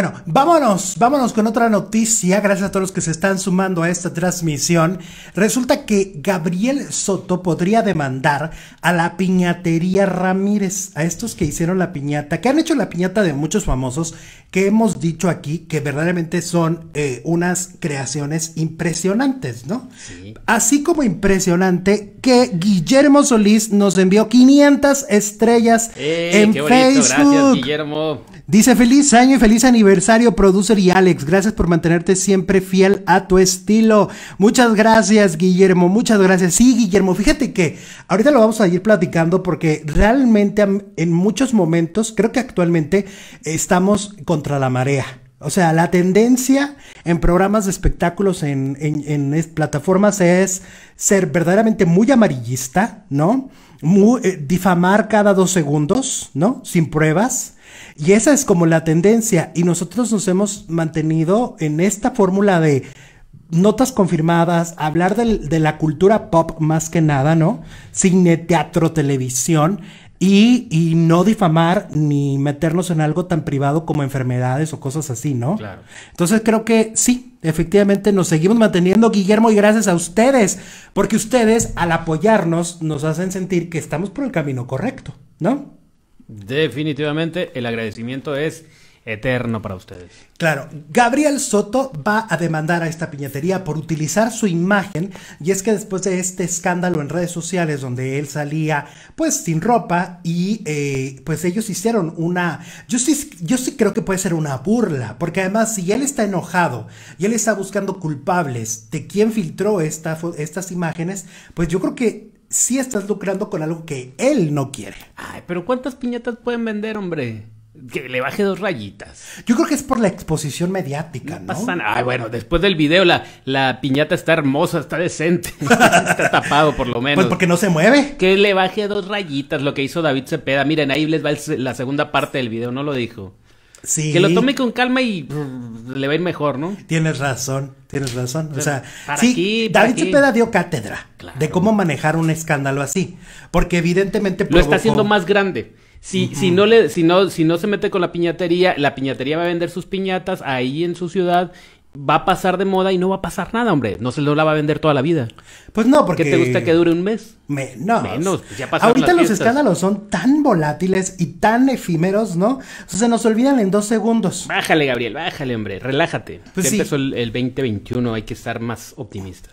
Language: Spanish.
Bueno, vámonos, vámonos con otra noticia. Gracias a todos los que se están sumando a esta transmisión. Resulta que Gabriel Soto podría demandar a la piñatería Ramírez, a estos que hicieron la piñata, que han hecho la piñata de muchos famosos que hemos dicho aquí que verdaderamente son eh, unas creaciones impresionantes, ¿no? Así como impresionante que Guillermo Solís nos envió 500 estrellas en en qué Facebook. gracias, Guillermo. Dice feliz año y feliz aniversario aniversario, producer y Alex. Gracias por mantenerte siempre fiel a tu estilo. Muchas gracias, Guillermo. Muchas gracias. Sí, Guillermo, fíjate que ahorita lo vamos a ir platicando porque realmente en muchos momentos, creo que actualmente, estamos contra la marea. O sea, la tendencia en programas de espectáculos, en, plataformas, es ser verdaderamente muy amarillista, ¿no? Eh, difamar cada dos segundos, ¿no? Sin pruebas. Y esa es como la tendencia y nosotros nos hemos mantenido en esta fórmula de notas confirmadas, hablar de la cultura pop más que nada, ¿no? Cine, teatro, televisión. Y, y, no difamar ni meternos en algo tan privado como enfermedades o cosas así, ¿no? Claro. Entonces creo que sí, efectivamente nos seguimos manteniendo, Guillermo, y gracias a ustedes, porque ustedes al apoyarnos nos hacen sentir que estamos por el camino correcto, ¿no? Definitivamente el agradecimiento es eterno para ustedes. Claro, Gabriel Soto va a demandar a esta piñatería por utilizar su imagen y es que después de este escándalo en redes sociales donde él salía pues sin ropa y eh, pues ellos hicieron una, yo sí, yo sí creo que puede ser una burla porque además si él está enojado y él está buscando culpables de quién filtró estas imágenes pues yo creo que si estás lucrando con algo que él no quiere. Ay, pero ¿cuántas piñatas pueden vender, hombre? Que le baje dos rayitas. Yo creo que es por la exposición mediática, ¿no? Ay, bueno, después del video la, la piñata está hermosa, está decente, está tapado por lo menos. Pues porque no se mueve. Que le baje dos rayitas, lo que hizo David Cepeda. Miren, ahí les va la segunda parte del video, no lo dijo. Que lo tome con calma y le va a ir mejor, ¿no? Tienes razón, tienes razón. o sea, sí, aquí, David aquí. dio cátedra de cómo manejar un escándalo así, porque evidentemente lo está haciendo más grande. Si, si, no le, si, no, si no se mete con la piñatería, la piñatería va a vender sus piñatas ahí en su ciudad va a pasar de moda y no va a pasar nada, hombre. No se lo va a vender toda la vida. Pues no, porque... ¿Qué te gusta que dure un mes? Menos. Pues Ahorita los escándalos son tan volátiles y tan efímeros, ¿no? O sea, se nos olvidan en dos segundos. Bájale, Gabriel, bájale, hombre. Relájate. Pues empezó el, 2021, hay que estar más optimistas.